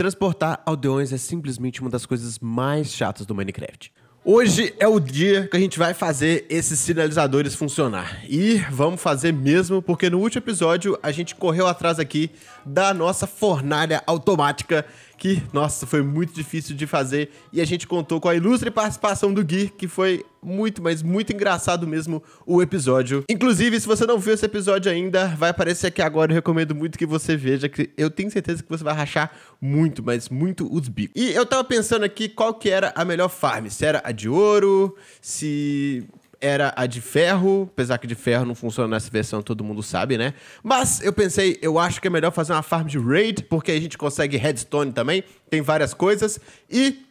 Transportar aldeões é simplesmente uma das coisas mais chatas do Minecraft. Hoje é o dia que a gente vai fazer esses sinalizadores funcionar. E vamos fazer mesmo, porque no último episódio a gente correu atrás aqui da nossa fornalha automática que, nossa, foi muito difícil de fazer e a gente contou com a ilustre participação do Gui, que foi muito, mas muito engraçado mesmo o episódio. Inclusive, se você não viu esse episódio ainda, vai aparecer aqui agora. Eu recomendo muito que você veja, que eu tenho certeza que você vai rachar muito, mas muito os bicos. E eu tava pensando aqui qual que era a melhor farm. Se era a de ouro, se era a de ferro, apesar que de ferro não funciona nessa versão, todo mundo sabe, né? Mas eu pensei, eu acho que é melhor fazer uma farm de raid, porque aí a gente consegue redstone também, tem várias coisas. E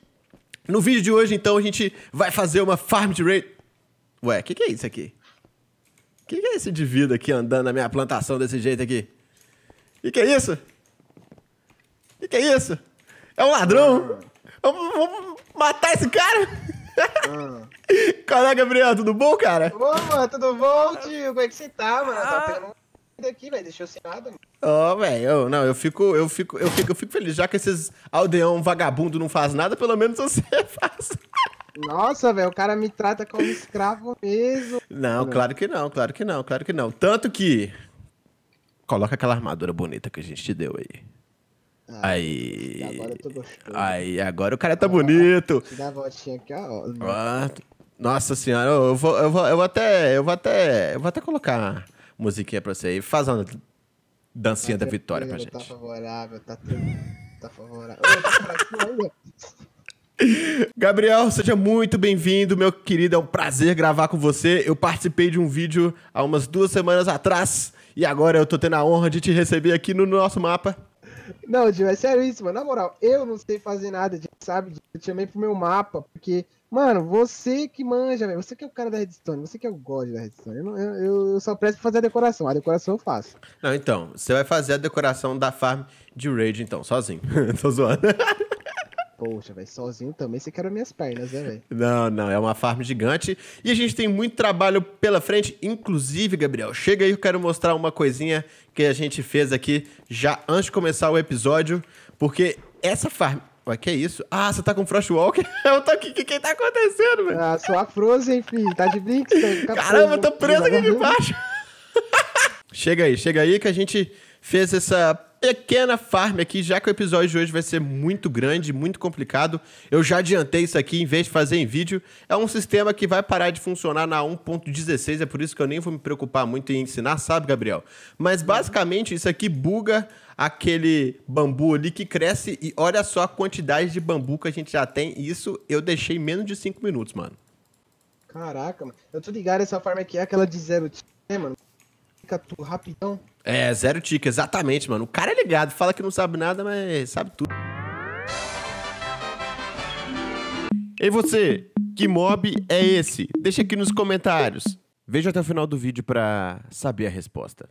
no vídeo de hoje, então, a gente vai fazer uma farm de raid. Ué, o que, que é isso aqui? O que, que é esse indivíduo aqui andando na minha plantação desse jeito aqui? O que, que é isso? O que, que é isso? É um ladrão? vamos matar esse cara? Hum. Caraca, Gabriel, tudo bom, cara? Bom mano, tudo bom, tio? Como é que você tá, mano? Tá ah. Tá pegando daqui, velho. Deixou sem nada, mano. Ó, oh, velho, não, eu fico, eu fico, eu fico, eu fico feliz. Já que esses aldeão vagabundo não faz nada, pelo menos você faz. Nossa, velho, o cara me trata como escravo mesmo. Não, mano. claro que não, claro que não, claro que não. Tanto que. Coloca aquela armadura bonita que a gente te deu aí. Ah, aí. Agora eu tô gostando. Aí, agora o cara tá ah, bonito. Te dá a voltinha aqui, ó. Né? Ah, nossa senhora, eu vou, eu vou, eu vou até. Eu vou até. Eu vou até colocar musiquinha pra você aí. Faz uma dancinha tá da vitória pra gente. Tá favorável, tá tranquilo, tá favorável. Tá Gabriel, seja muito bem-vindo, meu querido. É um prazer gravar com você. Eu participei de um vídeo há umas duas semanas atrás e agora eu tô tendo a honra de te receber aqui no nosso mapa. Não, Gil, é sério isso, mano. Na moral, eu não sei fazer nada, Gil, sabe? Eu te chamei pro meu mapa, porque, mano, você que manja, velho. Você que é o cara da Redstone, você que é o god da Redstone. Eu, eu, eu só presto pra fazer a decoração. A decoração eu faço. Não, então, você vai fazer a decoração da farm de Raid, então, sozinho. Tô zoando. Poxa, velho, sozinho também você as minhas pernas, né, velho? Não, não, é uma farm gigante. E a gente tem muito trabalho pela frente. Inclusive, Gabriel, chega aí, eu quero mostrar uma coisinha que a gente fez aqui já antes de começar o episódio. Porque essa farm. Ué, que é isso? Ah, você tá com Frostwalker? eu tô aqui. O que, que tá acontecendo, velho? Ah, sou a Frozen, filho. Tá de brinquedo. Tá Caramba, eu tô preso aqui debaixo. Né? chega aí, chega aí que a gente fez essa pequena farm aqui, já que o episódio de hoje vai ser muito grande, muito complicado. Eu já adiantei isso aqui, em vez de fazer em vídeo. É um sistema que vai parar de funcionar na 1.16, é por isso que eu nem vou me preocupar muito em ensinar, sabe, Gabriel? Mas basicamente isso aqui buga aquele bambu ali que cresce e olha só a quantidade de bambu que a gente já tem. Isso eu deixei menos de 5 minutos, mano. Caraca, mano. Eu tô ligado, essa farm aqui é aquela de zero, né, mano? Fica tu rapidão. É, zero tique, exatamente, mano. O cara é ligado, fala que não sabe nada, mas sabe tudo. E você, que mob é esse? Deixa aqui nos comentários. Veja até o final do vídeo para saber a resposta.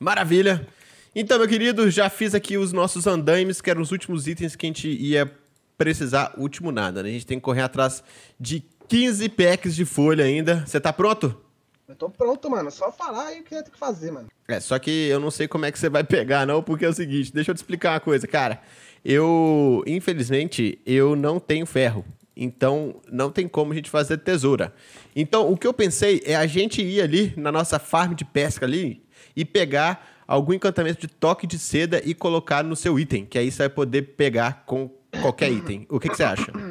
Maravilha! Então, meu querido, já fiz aqui os nossos andaimes, que eram os últimos itens que a gente ia precisar, último nada, né? A gente tem que correr atrás de 15 packs de folha ainda. Você tá pronto? Eu tô pronto, mano. Só falar aí o que tem que fazer, mano. É, só que eu não sei como é que você vai pegar, não, porque é o seguinte, deixa eu te explicar uma coisa, cara. Eu, infelizmente, eu não tenho ferro. Então, não tem como a gente fazer tesoura. Então, o que eu pensei é a gente ir ali na nossa farm de pesca ali e pegar algum encantamento de toque de seda e colocar no seu item, que aí você vai poder pegar com qualquer item. O que, que você acha?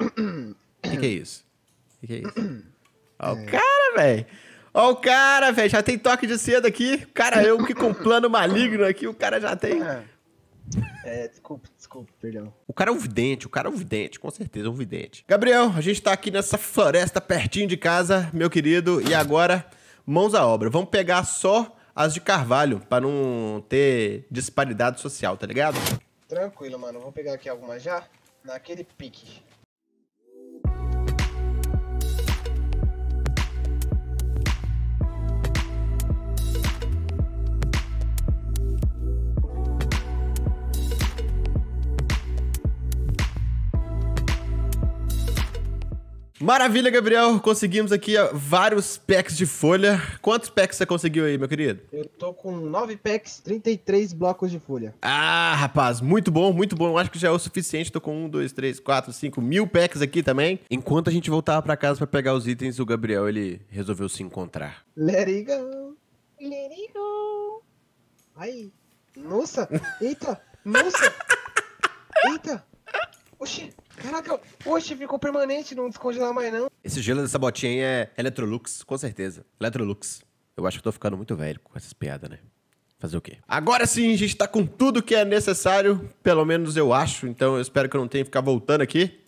O que, que, é isso? O que, que, é isso? Olha o cara, velho. Ó o cara, velho, já tem toque de cedo aqui. Cara, eu que com plano maligno aqui, o cara já tem. É, é, desculpa, desculpa, perdão. O cara é um vidente, o cara é um vidente, com certeza é um vidente. Gabriel, a gente tá aqui nessa floresta pertinho de casa, meu querido, e agora, mãos à obra. Vamos pegar só as de carvalho, para não ter disparidade social, tá ligado? Tranquilo, mano. Vou pegar aqui algumas já, naquele pique. Maravilha, Gabriel. Conseguimos aqui vários packs de folha. Quantos packs você conseguiu aí, meu querido? Eu tô com 9 packs, 33 blocos de folha. Ah, rapaz, muito bom, muito bom. Acho que já é o suficiente. Tô com 1, 2, 3, 4, 5 mil packs aqui também. Enquanto a gente voltava para casa para pegar os itens, o Gabriel ele resolveu se encontrar. Let it go. Let it go. Ai. Nossa. Eita. Nossa. Eita. Oxi. Caraca, poxa, ficou permanente, não descongelar mais não. Esse gelo dessa botinha é Electrolux, com certeza. Electrolux. Eu acho que eu tô ficando muito velho com essas piadas, né? Fazer o quê? Agora sim, a gente tá com tudo que é necessário, pelo menos eu acho, então eu espero que eu não tenha que ficar voltando aqui.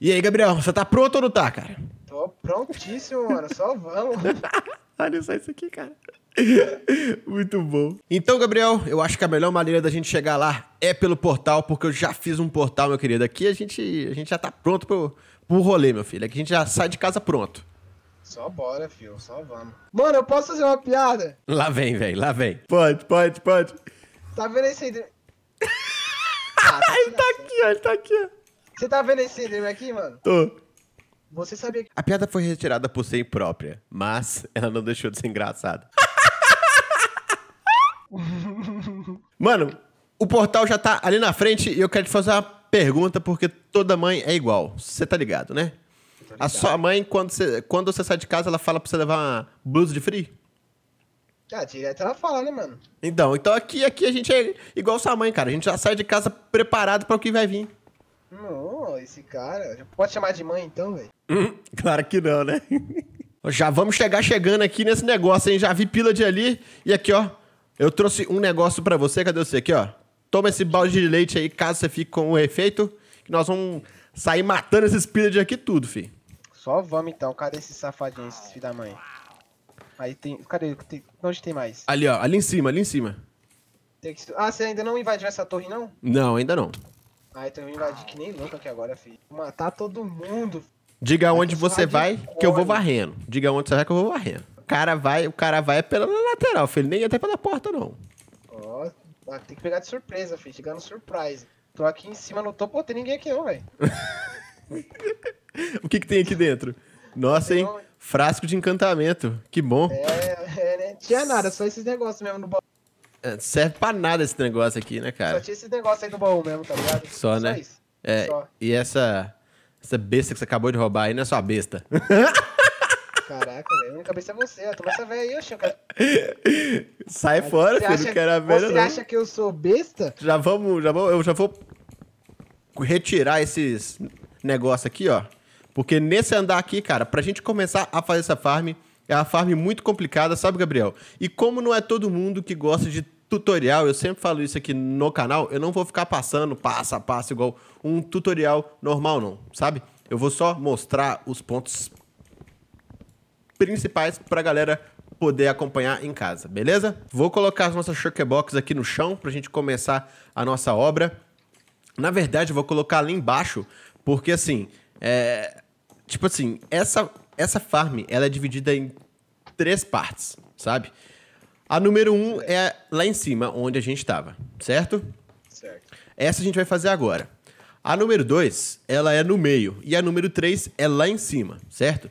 E aí, Gabriel, você tá pronto ou não tá, cara? Tô prontíssimo, mano, só vamos. Olha só isso aqui, cara. Muito bom. Então, Gabriel, eu acho que a melhor maneira da gente chegar lá é pelo portal, porque eu já fiz um portal, meu querido. Aqui a gente, a gente já tá pronto pro, pro rolê, meu filho. Aqui a gente já sai de casa pronto. Só bora, filho, só vamos. Mano, eu posso fazer uma piada? Lá vem, velho, lá vem. Pode, pode, pode. Tá vendo esse Enderman? ah, tá ele tá aqui, ó, ele tá aqui, ó. Você tá vendo esse Enderman aqui, mano? Tô. Você sabia que... A piada foi retirada por ser imprópria, mas ela não deixou de ser engraçada. Mano, o portal já tá ali na frente e eu quero te fazer uma pergunta, porque toda mãe é igual. Você tá ligado, né? Tá a sua mãe, quando você, quando você sai de casa, ela fala pra você levar uma blusa de frio? Ah, direto ela fala, né, mano? Então, então aqui, aqui a gente é igual sua mãe, cara. A gente já sai de casa preparado para o que vai vir. Não, esse cara. Já pode chamar de mãe então, velho? Hum, claro que não, né? já vamos chegar chegando aqui nesse negócio, hein? Já vi pila de ali. E aqui, ó, eu trouxe um negócio para você, cadê você aqui, ó? Toma esse balde de leite aí, caso você fique com o efeito, que nós vamos sair matando esses pillage aqui tudo, fi. Só vamos então, cadê esses safadinhos, esses filhos da mãe? Aí tem, cadê, tem, onde tem mais? Ali, ó, ali em cima, ali em cima. Que... ah, você ainda não invadiu essa torre, não? Não, ainda não. Ah, então eu invadi que nem louco aqui agora, filho. Vou matar todo mundo. Diga onde você vai, que eu vou varrendo. Diga onde você vai, que eu vou varrendo cara vai, o cara vai é pela lateral, filho. Nem até pela porta, não. Ó, oh, tem que pegar de surpresa, filho. Chegar no surprise. Tô aqui em cima, não tô, não tem ninguém aqui não, velho. o que que tem aqui dentro? Nossa, hein? Frasco de encantamento. Que bom. É, é né? Tinha nada, só esses negócios mesmo no baú. É, serve pra nada esse negócio aqui, né, cara? Só tinha esses negócios aí no baú mesmo, tá ligado? Só, só né? Isso. É, só. E essa, essa besta que você acabou de roubar aí não é sua besta. Caraca, velho. Minha cabeça é você. Eu tô essa velha aí, oxe. Quero... Sai Mas fora, filho. Acha, não quero a Você não. acha que eu sou besta? Já vamos, já vamos. Eu já vou retirar esses negócios aqui, ó. Porque nesse andar aqui, cara, pra gente começar a fazer essa farm, é uma farm muito complicada, sabe, Gabriel? E como não é todo mundo que gosta de tutorial, eu sempre falo isso aqui no canal, eu não vou ficar passando passo a passo igual um tutorial normal, não, sabe? Eu vou só mostrar os pontos principais para a galera poder acompanhar em casa, beleza? Vou colocar as nossas shockerbox aqui no chão para a gente começar a nossa obra. Na verdade, vou colocar ali embaixo, porque assim, é... tipo assim, essa essa farm ela é dividida em três partes, sabe? A número um é lá em cima, onde a gente estava, certo? Certo. Essa a gente vai fazer agora. A número 2, ela é no meio. E a número 3 é lá em cima, certo?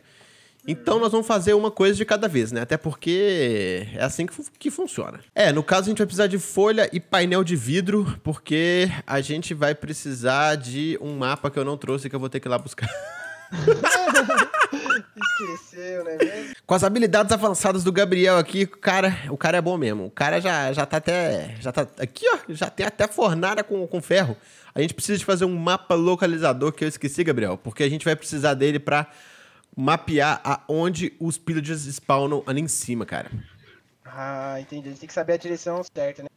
Então nós vamos fazer uma coisa de cada vez, né? Até porque é assim que, que funciona. É, no caso a gente vai precisar de folha e painel de vidro, porque a gente vai precisar de um mapa que eu não trouxe que eu vou ter que ir lá buscar. Esqueceu, né? Com as habilidades avançadas do Gabriel aqui, o cara, o cara é bom mesmo. O cara já, já tá até. Já tá aqui, ó. Já tem até fornada com, com ferro. A gente precisa de fazer um mapa localizador que eu esqueci, Gabriel, porque a gente vai precisar dele para mapear aonde os pillagers spawnam ali em cima, cara. Ah, entendi. Você tem que saber a direção certa, né?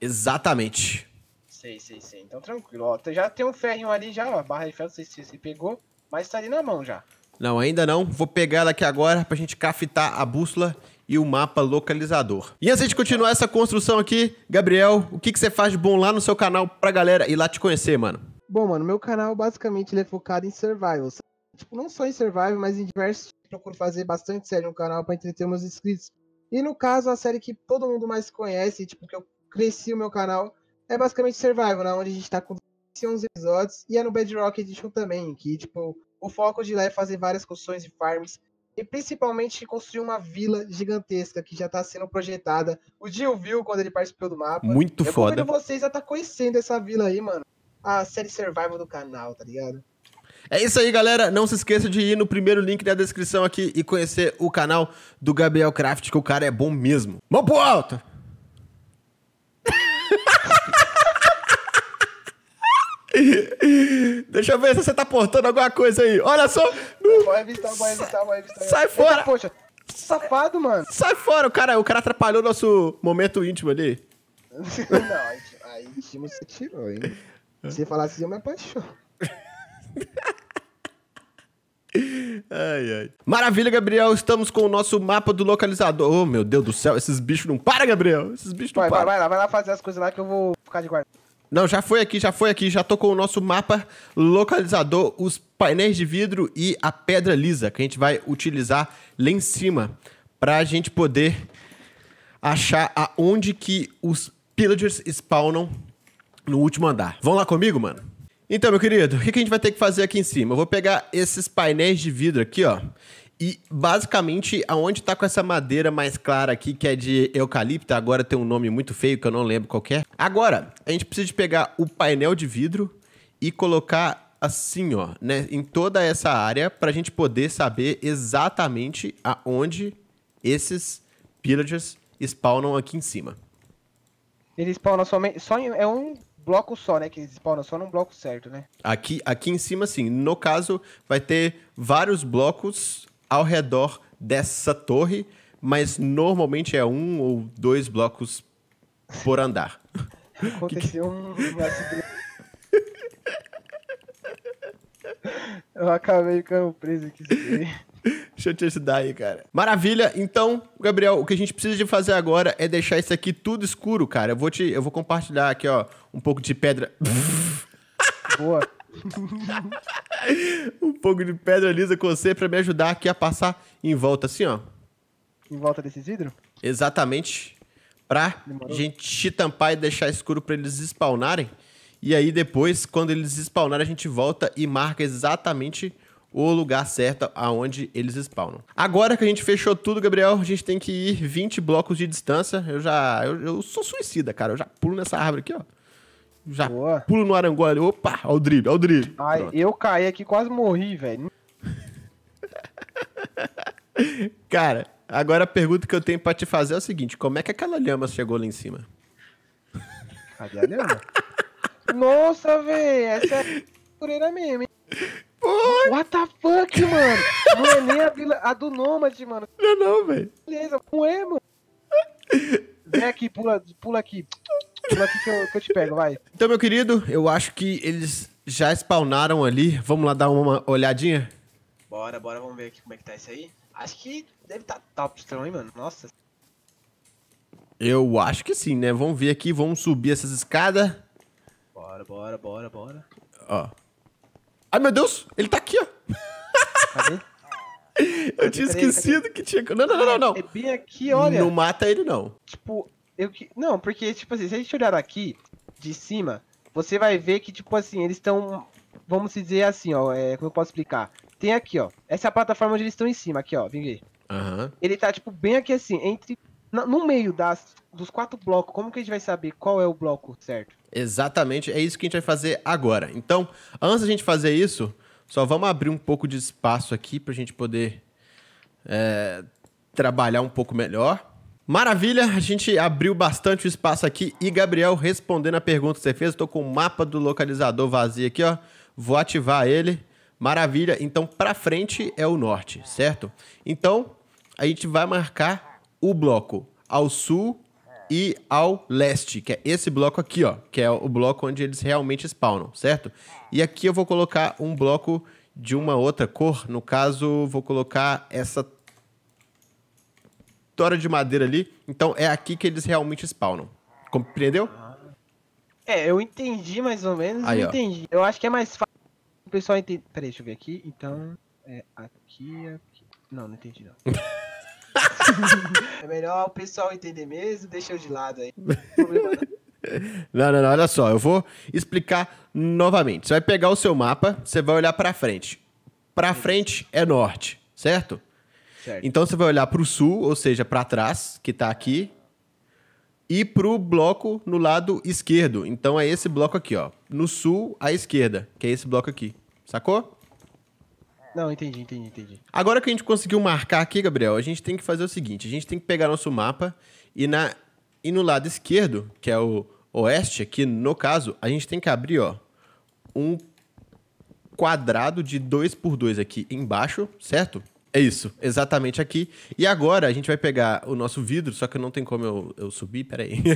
Exatamente. Sei, sei, sei. Então tranquilo. Ó, já tem um ferrinho ali já, ó. Barra de ferro, não sei se você pegou, mas tá ali na mão já. Não, ainda não. Vou pegar ela aqui agora pra gente craftar a bússola e o mapa localizador. E antes de continuar essa construção aqui, Gabriel, o que, que você faz de bom lá no seu canal pra galera ir lá te conhecer, mano? Bom, mano, meu canal basicamente ele é focado em survival, tipo, não só em Survival, mas em diversos. Procuro fazer bastante série no canal para entreter meus inscritos. E no caso, a série que todo mundo mais conhece, tipo, que eu cresci o meu canal, é basicamente Survival, né? onde a gente tá com 11 episódios. E é no Bedrock Edition também, que, tipo, o foco de lá é fazer várias construções de farms e principalmente construir uma vila gigantesca que já está sendo projetada. O Gil viu quando ele participou do mapa. Muito Eu foda. Eu vocês já tá conhecendo essa vila aí, mano. A série Survival do canal, tá ligado? É isso aí, galera. Não se esqueça de ir no primeiro link da descrição aqui e conhecer o canal do Gabriel Craft, que o cara é bom mesmo. Mão pro alto! Deixa eu ver se você tá portando alguma coisa aí. Olha só! Vai evitar, vai evitar, vai evitar. Sai fora! poxa, safado, mano. Sai fora, o cara, o cara atrapalhou nosso momento íntimo ali. Não, aí íntimo você tirou, hein? É. Se você falasse assim, eu me apaixono. Ai, ai. Maravilha, Gabriel. Estamos com o nosso mapa do localizador. Oh, meu Deus do céu, esses bichos não param, Gabriel. Esses bichos vai, não param. Vai, lá, vai lá fazer as coisas lá que eu vou ficar de guarda. Não, já foi aqui, já foi aqui. Já tô com o nosso mapa localizador, os painéis de vidro e a pedra lisa que a gente vai utilizar lá em cima para a gente poder achar aonde que os pillagers spawnam no último andar. Vão lá comigo, mano? Então, meu querido, o que a gente vai ter que fazer aqui em cima? Eu vou pegar esses painéis de vidro aqui, ó. E basicamente, aonde tá com essa madeira mais clara aqui, que é de eucalipto, agora tem um nome muito feio que eu não lembro qual é. Agora, a gente precisa de pegar o painel de vidro e colocar assim, ó, né, em toda essa área para a gente poder saber exatamente aonde esses pillagers spawnam aqui em cima. Eles spawnam somente só em, é um bloco só, né? Que eles spawnam só num bloco certo, né? Aqui, aqui em cima, sim. No caso, vai ter vários blocos ao redor dessa torre, mas normalmente é um ou dois blocos por andar. Aconteceu um. Eu acabei ficando preso aqui. Deixa eu te ajudar aí, cara. Maravilha. Então, Gabriel, o que a gente precisa de fazer agora é deixar isso aqui tudo escuro, cara. Eu vou te, eu vou compartilhar aqui, ó, um pouco de pedra. Boa. um pouco de pedra lisa com você para me ajudar aqui a passar em volta, assim, ó. Em volta desses hidro? Exatamente. Pra Demorou. gente tampar e deixar escuro para eles spawnarem. E aí depois, quando eles spawnarem, a gente volta e marca exatamente o lugar certo aonde eles spawnam. Agora que a gente fechou tudo, Gabriel, a gente tem que ir 20 blocos de distância. Eu já... Eu, eu sou suicida, cara. Eu já pulo nessa árvore aqui, ó. Já Boa. pulo no arangó ali. Opa, olha o drible, olha o drible. Ai, eu caí aqui quase morri, velho. Cara, agora a pergunta que eu tenho pra te fazer é o seguinte: como é que aquela lhama chegou lá em cima? Cadê a lhama? Nossa, velho, essa é fureira mesmo, hein? Porra. What the fuck, mano? Não é nem a, vila, a do Nômade, mano. Não, é não, velho. Beleza, não é, mano. Vem aqui, pula, pula aqui aqui que eu, que eu te pego, vai. Então, meu querido, eu acho que eles já spawnaram ali. Vamos lá dar uma olhadinha? Bora, bora, vamos ver aqui como é que tá isso aí. Acho que deve estar tá top topstrão, hein, mano? Nossa. Eu acho que sim, né? Vamos ver aqui, vamos subir essas escadas. Bora, bora, bora, bora. Ó. Ai, meu Deus! Ele tá aqui, ó. Cadê? Eu cadê, tinha cadê, esquecido cadê? que tinha... Não, não, não, não, não. É bem aqui, olha. Não mata ele, não. Tipo, eu que. Não, porque, tipo assim, se a gente olhar aqui de cima, você vai ver que, tipo assim, eles estão. Vamos dizer assim, ó. É, como eu posso explicar? Tem aqui, ó. Essa é a plataforma onde eles estão em cima, aqui, ó. Vem ver. Uhum. Ele tá, tipo, bem aqui assim, entre. No meio das, dos quatro blocos, como que a gente vai saber qual é o bloco certo? Exatamente, é isso que a gente vai fazer agora. Então, antes da gente fazer isso, só vamos abrir um pouco de espaço aqui para a gente poder é, trabalhar um pouco melhor. Maravilha, a gente abriu bastante o espaço aqui e Gabriel respondendo a pergunta que você fez, estou com o mapa do localizador vazio aqui, ó. Vou ativar ele. Maravilha. Então, para frente é o norte, certo? Então, a gente vai marcar o bloco ao sul e ao leste, que é esse bloco aqui, ó, que é o bloco onde eles realmente spawnam, certo? E aqui eu vou colocar um bloco de uma outra cor, no caso, vou colocar essa história de madeira ali, então é aqui que eles realmente spawnam. Compreendeu? É, eu entendi mais ou menos, Aí, eu ó. entendi. Eu acho que é mais fácil o pessoal entender. Peraí, deixa eu ver aqui. Então, é aqui, aqui. Não, não entendi não. é melhor o pessoal entender mesmo, deixa eu de lado aí. Não, não, não, olha só, eu vou explicar novamente. Você vai pegar o seu mapa, você vai olhar para frente. Para frente é norte, certo? Certo. Então você vai olhar para o sul, ou seja, para trás, que está aqui, e para o bloco no lado esquerdo. Então é esse bloco aqui, ó. No sul à esquerda, que é esse bloco aqui. Sacou? Não, entendi, entendi, entendi. Agora que a gente conseguiu marcar aqui, Gabriel, a gente tem que fazer o seguinte: a gente tem que pegar nosso mapa e, na, e no lado esquerdo, que é o oeste, aqui no caso, a gente tem que abrir, ó, um quadrado de 2 por 2 aqui embaixo, certo? É isso, exatamente aqui. E agora a gente vai pegar o nosso vidro, só que não tem como eu, eu subir, peraí.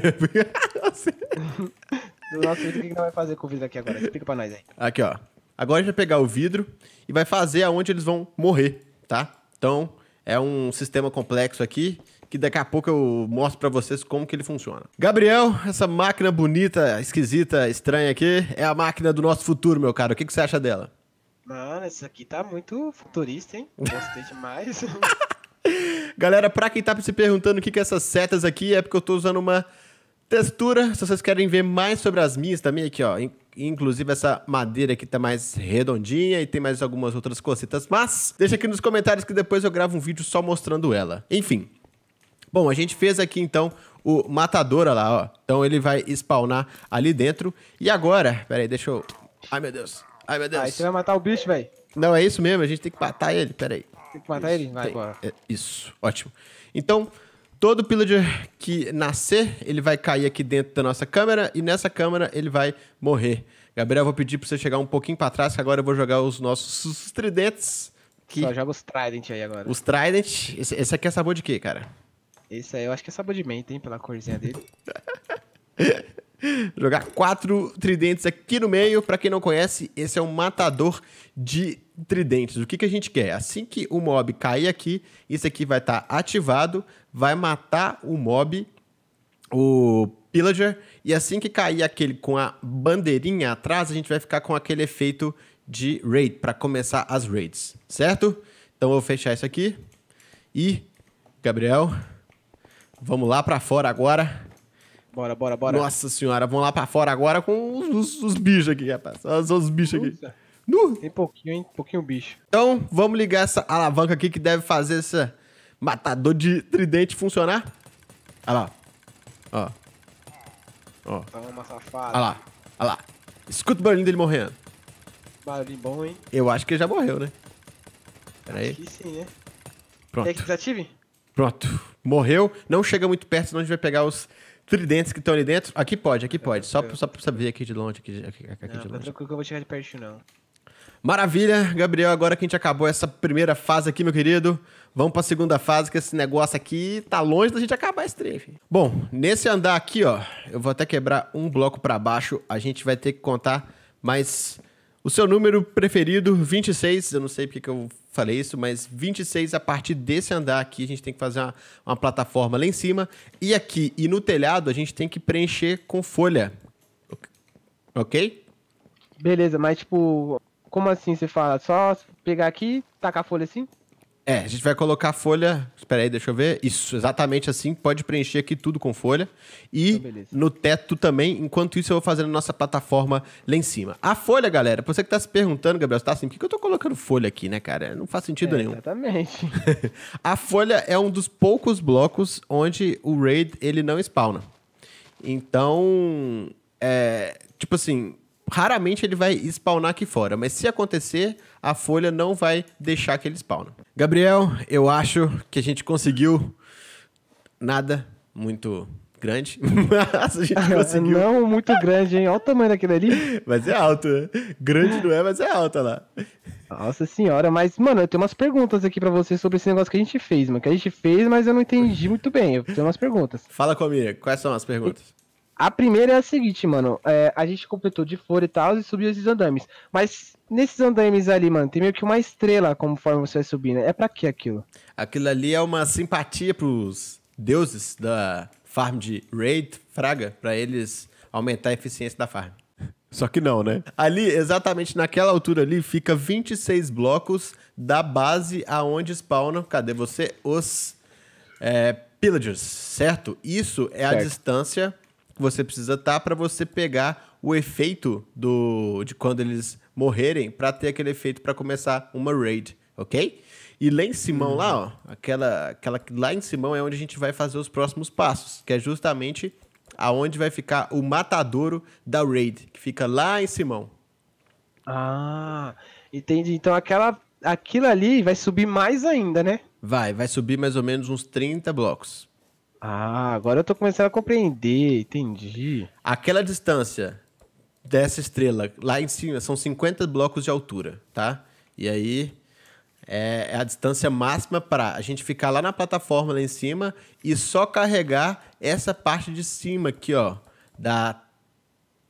Do nosso vidro, o que, gente vai fazer com o vidro aqui agora? Explica pra nós aí. Aqui, ó. Agora a gente vai pegar o vidro e vai fazer aonde eles vão morrer, tá? Então, é um sistema complexo aqui que daqui a pouco eu mostro para vocês como que ele funciona. Gabriel, essa máquina bonita, esquisita, estranha aqui, é a máquina do nosso futuro, meu cara. O que, que você acha dela? Mano, isso aqui tá muito futurista, hein? Gostei demais. Galera, pra quem tá se perguntando o que, que é essas setas aqui, é porque eu tô usando uma textura. Se vocês querem ver mais sobre as minhas também, aqui, ó. Inclusive, essa madeira aqui tá mais redondinha e tem mais algumas outras cositas. Mas, deixa aqui nos comentários que depois eu gravo um vídeo só mostrando ela. Enfim. Bom, a gente fez aqui, então, o matadora lá, ó. Então, ele vai spawnar ali dentro. E agora... Pera aí, deixa eu... Ai, meu Deus. Ai, meu Deus. Aí você vai matar o bicho, velho. Não, é isso mesmo, a gente tem que matar ele, peraí. Tem que matar isso, ele? Vai, bora. É, isso, ótimo. Então, todo pillager que nascer, ele vai cair aqui dentro da nossa câmera e nessa câmera ele vai morrer. Gabriel, eu vou pedir pra você chegar um pouquinho pra trás, que agora eu vou jogar os nossos tridentes. Que... Só joga os trident aí agora. Os trident, esse, esse aqui é sabor de quê, cara? Esse aí eu acho que é sabor de menta, hein, pela corzinha dele. Jogar quatro tridentes aqui no meio. Para quem não conhece, esse é um matador de tridentes. O que, que a gente quer? Assim que o mob cair aqui, isso aqui vai estar tá ativado, vai matar o mob, o pillager, e assim que cair aquele com a bandeirinha atrás, a gente vai ficar com aquele efeito de raid para começar as raids, certo? Então eu vou fechar isso aqui. E Gabriel, vamos lá para fora agora Bora, bora, bora. Nossa senhora, vamos lá pra fora agora com os, os, os bichos aqui, rapaz. Os, os bichos aqui. Tem pouquinho, hein? Pouquinho bicho. Então, vamos ligar essa alavanca aqui que deve fazer esse matador de tridente funcionar. Olha lá. Ó. Ó. Toma, safado. Olha lá. Olha lá. Escuta o barulhinho dele morrendo. Barulhinho bom, hein? Eu acho que ele já morreu, né? Pera aí. Acho que sim, né? Pronto. Tem que desative? Pronto. Morreu. Não chega muito perto, senão a gente vai pegar os tridentes que estão ali dentro. Aqui pode, aqui pode. Só, pra, só pra saber aqui de longe, aqui, aqui, aqui não, de longe. Não, que eu vou chegar de pertinho, não. Maravilha, Gabriel. Agora que a gente acabou essa primeira fase aqui, meu querido, vamos para a segunda fase, que esse negócio aqui tá longe da gente acabar esse trem. Bom, nesse andar aqui, ó, eu vou até quebrar um bloco para baixo. A gente vai ter que contar mais o seu número preferido, 26. Eu não sei porque que eu falei isso, mas 26 a partir desse andar aqui a gente tem que fazer uma, uma plataforma lá em cima e aqui e no telhado a gente tem que preencher com folha. OK? Beleza, mas tipo, como assim você fala? Só pegar aqui, tacar a folha assim? É, a gente vai colocar folha. Espera aí, deixa eu ver. Isso, exatamente assim. Pode preencher aqui tudo com folha. E então, no teto também. Enquanto isso, eu vou fazer na nossa plataforma lá em cima. A folha, galera, pra você que tá se perguntando, Gabriel, você tá assim, por que eu tô colocando folha aqui, né, cara? Não faz sentido é, nenhum. Exatamente. a folha é um dos poucos blocos onde o raid ele não spawna. Então, é, tipo assim, raramente ele vai spawnar aqui fora, mas se acontecer, a folha não vai deixar que ele spawna. Gabriel, eu acho que a gente conseguiu nada muito grande, mas a gente ah, conseguiu. Não muito grande, hein? Olha o tamanho daquele ali. Mas é alto, né? Grande não é, mas é alto, lá. Nossa senhora, mas, mano, eu tenho umas perguntas aqui para você sobre esse negócio que a gente fez, mano. Que a gente fez, mas eu não entendi muito bem. Eu tenho umas perguntas. Fala comigo, quais são as perguntas? A primeira é a seguinte, mano. É, a gente completou de flor e tal e subiu esses andames. Mas nesses andames ali, mano, tem meio que uma estrela conforme você vai subir, né? É pra que aquilo? Aquilo ali é uma simpatia pros deuses da farm de Raid Fraga, para eles aumentar a eficiência da farm. Só que não, né? Ali, exatamente naquela altura ali, fica 26 blocos da base aonde spawnam, cadê você? Os é, pillagers, certo? Isso é certo. a distância que você precisa estar tá para você pegar o efeito do de quando eles morrerem para ter aquele efeito para começar uma raid, ok? E lá em Simão, lá, ó, uhum. aquela, aquela, lá em Simão é onde a gente vai fazer os próximos passos, que é justamente aonde vai ficar o matadouro da raid, que fica lá em Simão. Ah, entendi. Então aquela, aquilo ali vai subir mais ainda, né? Vai, vai subir mais ou menos uns 30 blocos. Ah, agora eu tô começando a compreender, entendi. Aquela distância dessa estrela lá em cima são 50 blocos de altura, tá? E aí é, é a distância máxima para a gente ficar lá na plataforma lá em cima e só carregar essa parte de cima aqui, ó, da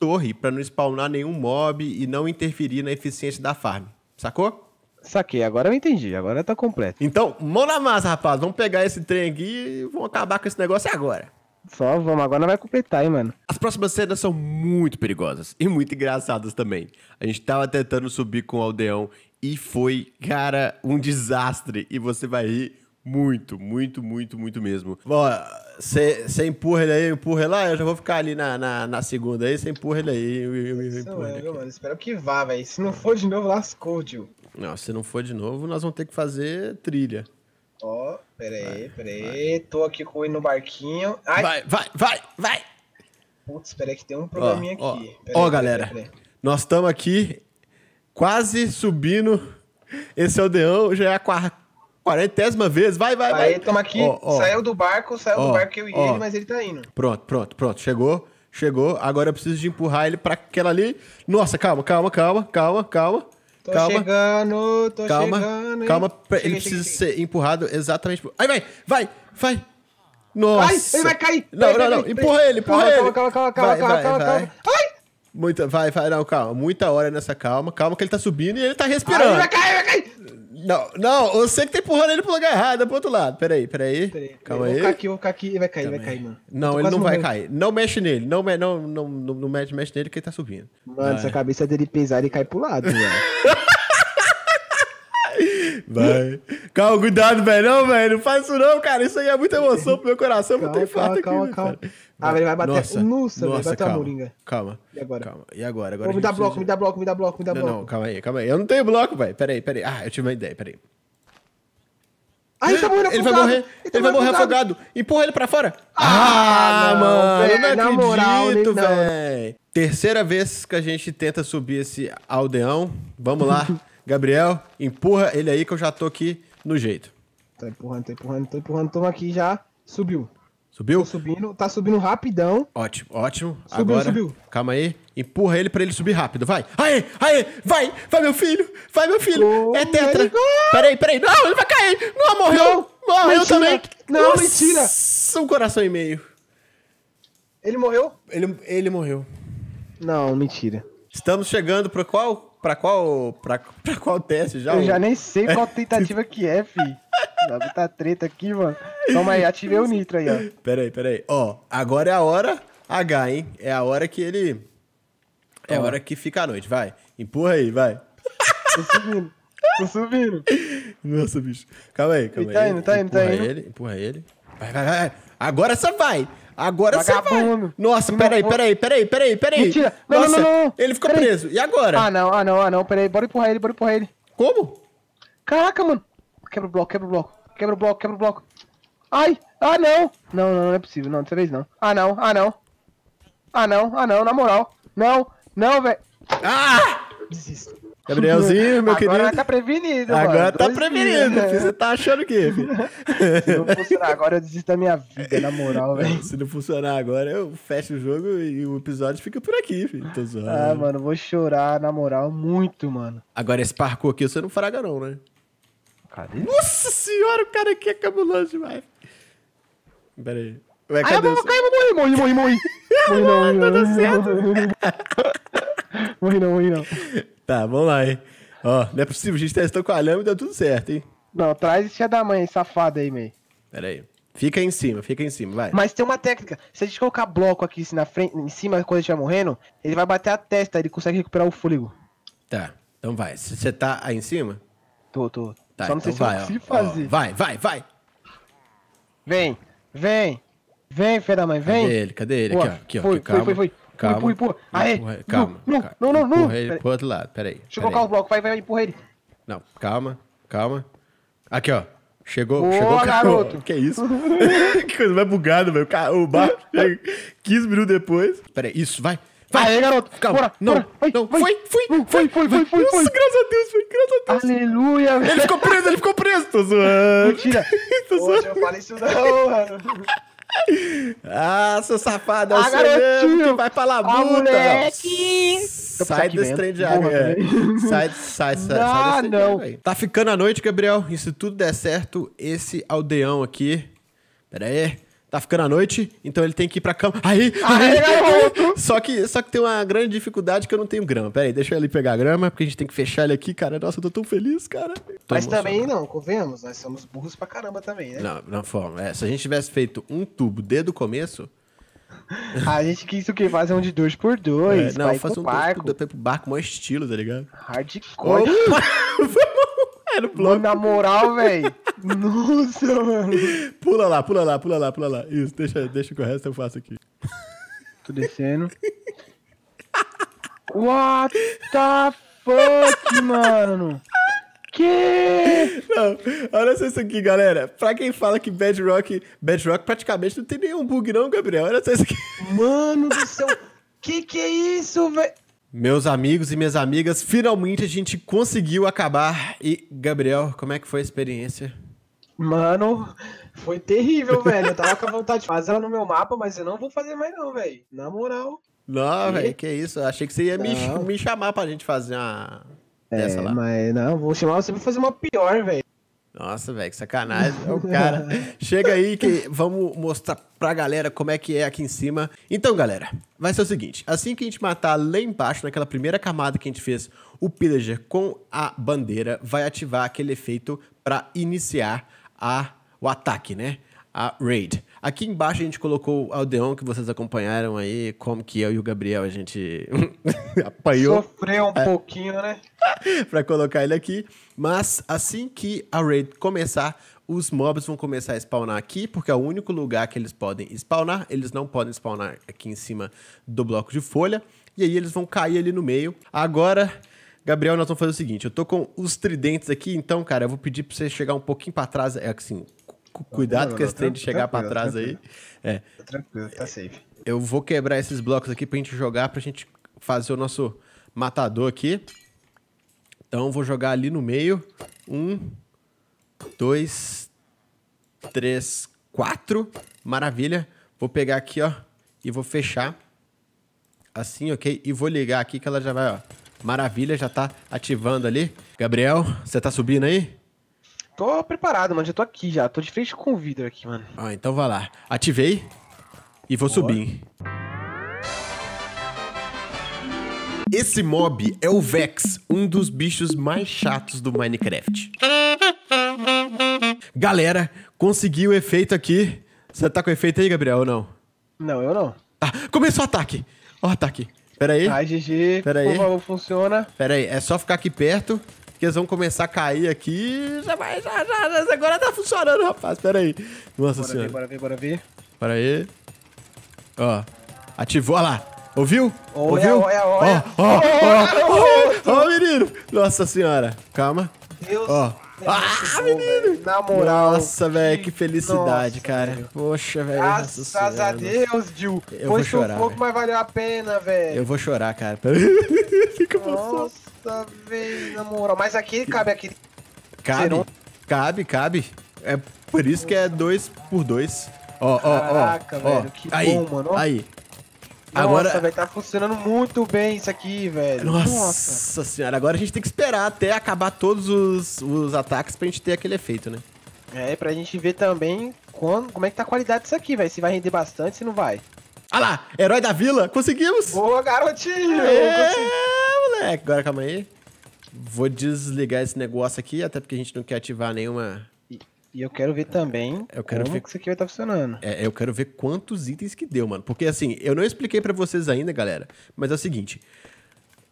torre para não spawnar nenhum mob e não interferir na eficiência da farm. Sacou? Saquei, agora eu entendi, agora tá completo. Então, mão na massa, rapaz. Vamos pegar esse trem aqui e vamos acabar com esse negócio agora. Só vamos, agora não vai completar, hein, mano. As próximas cenas são muito perigosas e muito engraçadas também. A gente tava tentando subir com o aldeão e foi, cara, um desastre. E você vai rir muito, muito, muito, muito mesmo. Bom, você empurra ele aí, empurra ele lá, eu já vou ficar ali na, na, na segunda aí, você empurra ele aí. Eu, eu, eu, eu, eu, eu, eu, eu, espero que vá, velho. Se não for de novo, lascou, tio. Não, se não for de novo, nós vamos ter que fazer trilha. Ó, oh, peraí, peraí. Tô aqui com ele no barquinho. Ai. Vai, vai, vai, vai! Putz, peraí que tem um probleminha ó, aqui. Ó, ó galera, peraí, peraí. nós estamos aqui quase subindo. Esse aldeão é já é a quarentésima vez. Vai, vai, vai. Aí, estamos aqui. Ó, ó. Saiu do barco, saiu do barco que eu e ele, mas ele tá indo. Pronto, pronto, pronto. Chegou, chegou. Agora eu preciso de empurrar ele pra aquela ali. Nossa, calma, calma, calma, calma, calma. Tô calma. chegando, tô calma, chegando. Hein? Calma, ele cheguei, precisa cheguei. ser empurrado exatamente. Pro... Aí vai, vai, vai. Nossa. Ai, ele vai cair. Não, vai, não, vai, não. Vai, empurra ele, empurra calma, ele. Calma, calma, calma, calma, calma, calma. Ai! Muita, vai, vai, não, calma. Muita hora nessa calma. Calma que ele tá subindo e ele tá respirando. Ai, ele vai cair, vai cair. Não, não, você que tá empurrando ele pro lugar errado, é pro outro lado. Peraí, peraí. peraí Calma aí. Vou ficar aqui, vou ficar aqui. Vai cair, vai cair, mano. Não, ele não vai cair. Não mexe nele. Não, não, não, não, não mexe, mexe nele que ele tá subindo. Mano, se a cabeça dele pesar, ele cai pro lado, velho. vai. Calma, cuidado, velho. Não, velho. Não faz isso não, cara. Isso aí é muita emoção pro meu coração. Calma, não tem fato calma, aqui, calma, calma. Ah, ele vai bater. Nossa, Nossa nossa, vai bater calma, a moringa. Calma. E agora? Calma. E agora? agora me dá bloco, precisa... me dá bloco, me dá bloco, me dá não, bloco. Não, calma aí, calma aí. Eu não tenho bloco, velho. Peraí, peraí. Ah, eu tive uma ideia, peraí. Ah, ele tá morrendo afogado. Ele vai morrer, ele, tá ele vai morrer afogado. Empurra ele pra fora. Ah, ah mano, véio, eu não acredito, velho. Terceira vez que a gente tenta subir esse aldeão. Vamos lá, Gabriel, empurra ele aí que eu já tô aqui no jeito. Tô empurrando, tô empurrando, tô empurrando, tô aqui já. Subiu. Subiu? Tá subindo, tá subindo rapidão. Ótimo, ótimo. Subiu, Agora, subiu. Calma aí. Empurra ele pra ele subir rápido, vai. Aê, aê, vai, vai meu filho, vai meu filho. Oh, é tetra. Peraí, peraí, não, ele vai cair. Não, morreu. Não, morreu mentira. também. Não, Nossa, mentira. Um coração e meio. Ele morreu? Ele, ele morreu. Não, mentira. Estamos chegando pra qual, pra qual, pra, pra qual teste já? Eu já nem sei qual é tentativa que é, fi. Logo tá treta aqui, mano. Toma aí, ativei o nitro aí, ó. Pera aí, pera aí. Ó, agora é a hora H, hein? É a hora que ele... É a hora que fica a noite, vai. Empurra aí, vai. Tô subindo. Tô subindo. Nossa, bicho. Calma aí, calma tá Indo, tá indo, tá indo. Ele, empurra ele. Vai, vai, vai. Agora você vai. Agora você vai. Nossa, peraí, peraí, peraí, peraí, peraí. Mentira. Não, Nossa, não, não, não. Ele ficou peraí. preso. E agora? Ah, não, ah, não, ah, não. Peraí, bora empurrar ele, bora empurrar ele. Como? Caraca, mano. Quebra o bloco, quebra o bloco. Quebra o bloco, quebra o bloco. Ai! Ah, não! Não, não, não é possível. Não, dessa vez não. Ah, não, ah, não. Ah, não, ah, não, na moral. Não, não, velho. Ah! Desisto. Gabrielzinho, meu Agora tá querido. Agora tá prevenido, Agora tá prevenido. Você tá achando que? Se não funcionar agora, eu desisto da minha vida, na moral, velho. Se não funcionar agora, eu fecho o jogo e o episódio fica por aqui, filho. Tô zoando. Ah, mano, vou chorar, na moral, muito, mano. Agora, esse parkour aqui você não fraga, não, né? cara. Nossa senhora, o cara aqui é cabuloso demais. Pera aí. Ué, Ai, eu vou cair, vou morrer, morri, morri, morri. morri não, não, tá não, certo. morri não, morri não. Tá, vamos lá, hein. Ó, não é possível, a gente testou com a lâmina e deu tudo certo, hein. Não, traz esse é da mãe, safado aí, meio. Pera aí. Fica em cima, fica em cima, vai. Mas tem uma técnica. Se a gente colocar bloco aqui assim, na frente, em cima quando ele estiver morrendo, ele vai bater a testa, ele consegue recuperar o fôlego. Tá, então vai. Você tá aí em cima? Tô, tô. Tá, Só não então sei se vai, eu ó, fazer. Ó, vai, vai, vai. Vem, vem. Vem, filha da mãe, vem. Cadê ele? Cadê ele? Aqui, ó. Aqui, ó. Foi, aqui, foi, foi, foi. Calma. Empurra, empurra. Aê. Calma. calma. não, não. não, não. Empurra ele pera pro outro lado, peraí. Deixa eu colocar o bloco. Vai, vai, empurra ele. Não, calma, calma. Aqui, ó. Chegou, Boa, chegou o garoto. Que isso? que coisa mais bugada, velho. O barco chega 15 minutos depois. Peraí, isso, vai. Vai, Aê, garoto. Calma. Bora, não, bora. Vai, não. Foi, foi, foi, foi, foi, foi, Nossa, graças a Deus, foi, graças a Deus. Aleluia, velho. Ele ficou preso, ele ficou preso. Tô zoando. Mentira. Tô zoando. Poxa, eu falei isso não, mano. Ah, seu safado, é o ah, que vai pra labuta. Ah, sai desse trem de água. Sai, sai, sai, sai ah, desse não. Trem, tá ficando a noite, Gabriel. E se tudo der certo, esse aldeão aqui... Pera aí. Tá ficando a noite, então ele tem que ir pra cama. Aí, aí, aí garoto! só, que, só que tem uma grande dificuldade que eu não tenho grama. Pera aí, deixa ele pegar a grama, porque a gente tem que fechar ele aqui, cara. Nossa, eu tô tão feliz, cara. Tô Mas também não, convenhamos, nós somos burros pra caramba também, né? Não, não forma. É, se a gente tivesse feito um tubo desde o começo, a gente quis o que? Fazer um de dois por dois. É, não, fazer um barco. Dois por, pro barco, maior estilo, tá ligado? Hardcore. Oh, era o na moral, velho. Nossa, mano. Pula lá, pula lá, pula lá, pula lá. Isso, deixa, deixa que o resto eu faço aqui. Tô descendo. What the fuck, mano? Que? Não, olha só isso aqui, galera. Pra quem fala que Bedrock, Bedrock praticamente não tem nenhum bug, não, Gabriel. Olha só isso aqui. Mano do céu, que que é isso, velho? Meus amigos e minhas amigas, finalmente a gente conseguiu acabar. E, Gabriel, como é que foi a experiência? Mano, foi terrível, velho. Eu tava com a vontade de fazer ela no meu mapa, mas eu não vou fazer mais, não, velho. Na moral. Não, velho, que isso. Eu achei que você ia me, me, chamar pra gente fazer uma. É, dessa lá. Mas não, vou chamar você pra fazer uma pior, velho. Nossa, velho, que sacanagem. o cara. Chega aí que vamos mostrar pra galera como é que é aqui em cima. Então, galera, vai ser o seguinte: assim que a gente matar lá embaixo, naquela primeira camada que a gente fez, o pillager com a bandeira vai ativar aquele efeito para iniciar a, o ataque, né? A raid. Aqui embaixo a gente colocou o Aldeon, que vocês acompanharam aí, como que eu e o Gabriel a gente apanhou. Sofreu um é, pouquinho, né? para colocar ele aqui. Mas assim que a raid começar, os mobs vão começar a spawnar aqui, porque é o único lugar que eles podem spawnar. Eles não podem spawnar aqui em cima do bloco de folha. E aí eles vão cair ali no meio. Agora Gabriel, nós vamos fazer o seguinte: eu tô com os tridentes aqui, então, cara, eu vou pedir pra você chegar um pouquinho pra trás. É assim, cuidado com esse tridente de chegar pra trás aí. É. Tá tranquilo, tá safe. Eu vou quebrar esses blocos aqui pra gente jogar, pra gente fazer o nosso matador aqui. Então, vou jogar ali no meio. Um, dois, três, quatro. Maravilha. Vou pegar aqui, ó, e vou fechar. Assim, ok? E vou ligar aqui que ela já vai, ó Maravilha, já tá ativando ali. Gabriel, você tá subindo aí? Tô preparado, mano. Já tô aqui já. Tô de frente com o vidro aqui, mano. Ah, então vai lá. Ativei e vou Boa. subir. Esse mob é o Vex, um dos bichos mais chatos do Minecraft. Galera, consegui o efeito aqui. Você tá com efeito aí, Gabriel, ou não? Não, eu não. Ah, começou o ataque. Ó o ataque. Pera aí. Ai, GG. Pera aí. Por favor, funciona. Pera aí, é só ficar aqui perto que eles vão começar a cair aqui. Já vai, já, já, já. Agora tá funcionando, rapaz. Pera aí. Nossa bora senhora. Ver, bora ver, bora ver. Pera aí. Ó. Ativou, olha lá. Ouviu? Olha, Ouviu? Olha, olha. Ó, ó, ó, ó, menino. Nossa senhora. Calma. Deus. Ó. Ah, menino! Na moral. Nossa, velho, que felicidade, Nossa, cara. Véio. Poxa, velho. Graças a Deus, Gil. Eu Foi vou chorar, um pouco, véio. mas valeu a pena, velho. Eu vou chorar, cara. Fica Nossa, velho, na moral. Mas aqui cabe aquele. Cabe, Serão. cabe, cabe. É por isso que é dois por dois. Ó, ó, ó. Caraca, velho, que aí, bom, mano. Aí, Agora... Nossa, velho, tá funcionando muito bem isso aqui, velho. Nossa, Nossa, senhora, agora a gente tem que esperar até acabar todos os, os ataques pra gente ter aquele efeito, né? É, pra gente ver também quando, como é que tá a qualidade disso aqui, velho. Se vai render bastante, se não vai. Ah lá, herói da vila, conseguimos! Boa, garotinho! É, moleque, agora calma aí. Vou desligar esse negócio aqui, até porque a gente não quer ativar nenhuma e eu quero ver também eu quero como ver... que isso aqui vai estar tá funcionando. É, eu quero ver quantos itens que deu, mano. Porque assim, eu não expliquei para vocês ainda, galera. Mas é o seguinte.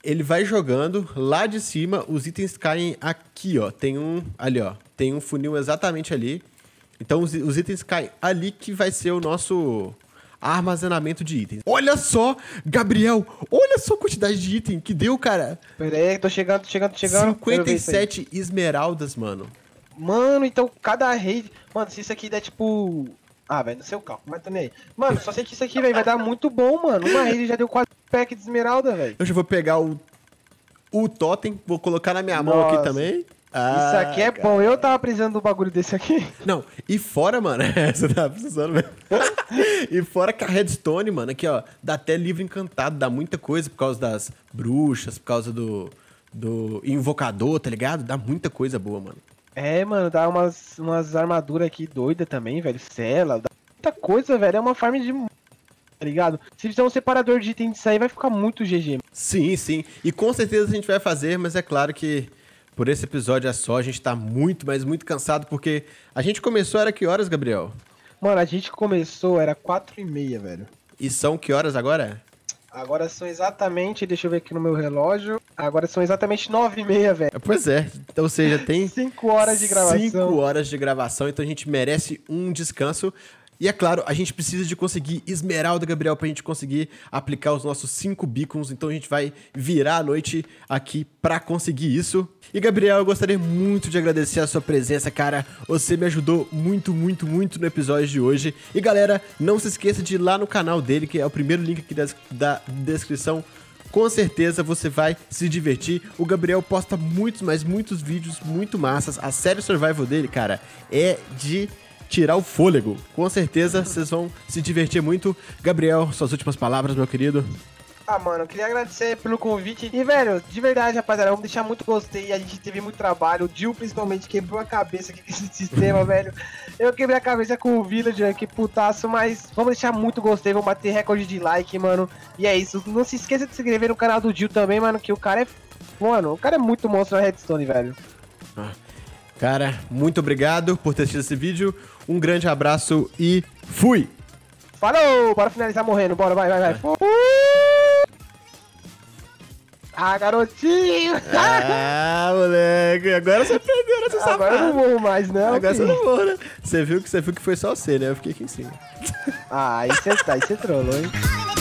Ele vai jogando, lá de cima, os itens caem aqui, ó. Tem um ali, ó. Tem um funil exatamente ali. Então os, os itens caem ali que vai ser o nosso armazenamento de itens. Olha só, Gabriel, olha só a quantidade de item que deu, cara. Pera aí, tô chegando, tô chegando, tô chegando. 57 esmeraldas, mano. Mano, então cada raid. Mano, se isso aqui der tipo. Ah, velho, não sei o cálculo, mas também aí. Mano, só sei que isso aqui, velho, vai dar muito bom, mano. Uma raid já deu quatro pack de esmeralda, velho. Eu já vou pegar o. O totem, vou colocar na minha Nossa. mão aqui também. Ah, isso aqui é cara. Ah, bom. Eu tava precisando do bagulho desse aqui. Não, e fora, mano. Você tava precisando mesmo. e fora que a redstone, mano, aqui, ó. Dá até livro encantado, dá muita coisa por causa das bruxas, por causa do. Do invocador, tá ligado? Dá muita coisa boa, mano. É, mano, dá umas, umas armaduras aqui doida também, velho. Sela, dá muita coisa, velho. É uma farm de. Tá ligado? Se fizer um separador de item disso aí, vai ficar muito GG. Sim, sim. E com certeza a gente vai fazer, mas é claro que por esse episódio é só. A gente tá muito, mas muito cansado, porque a gente começou, era que horas, Gabriel? Mano, a gente começou, era 4 e meia, velho. E são que horas agora? Agora são exatamente, deixa eu ver aqui no meu relógio. Agora são exatamente nove e meia, velho. É, pois é, então, ou seja, tem. cinco horas de gravação. Cinco horas de gravação, então a gente merece um descanso. E é claro, a gente precisa de conseguir esmeralda, Gabriel, para a gente conseguir aplicar os nossos cinco beacons. Então a gente vai virar a noite aqui para conseguir isso. E Gabriel, eu gostaria muito de agradecer a sua presença, cara. Você me ajudou muito, muito, muito no episódio de hoje. E galera, não se esqueça de ir lá no canal dele, que é o primeiro link aqui da, da descrição com certeza você vai se divertir. O Gabriel posta muitos, mas muitos vídeos muito massas. A série Survival dele, cara, é de tirar o fôlego. Com certeza vocês vão se divertir muito. Gabriel, suas últimas palavras, meu querido. Ah, mano, queria agradecer pelo convite. E, velho, de verdade, rapaziada, vamos deixar muito gostei. A gente teve muito trabalho. O Dil, principalmente, quebrou a cabeça aqui com esse sistema, velho. Eu quebrei a cabeça com o Village, velho, que putaço. Mas vamos deixar muito gostei. Vamos bater recorde de like, mano. E é isso. Não se esqueça de se inscrever no canal do Dil também, mano, que o cara é. Mano, o cara é muito monstro na Redstone, velho. Ah. Cara, muito obrigado por ter assistido esse vídeo. Um grande abraço e fui! Falou! Bora finalizar morrendo, bora, vai, vai, vai. É. Ah, garotinho! Ah, moleque, agora você perdeu nessa né, Agora eu não morro mais, não. Né, agora filho. você não morre, né? Você viu, que, você viu que foi só você, né? Eu fiquei aqui em cima. Ah, aí você tá, aí você trollou, hein?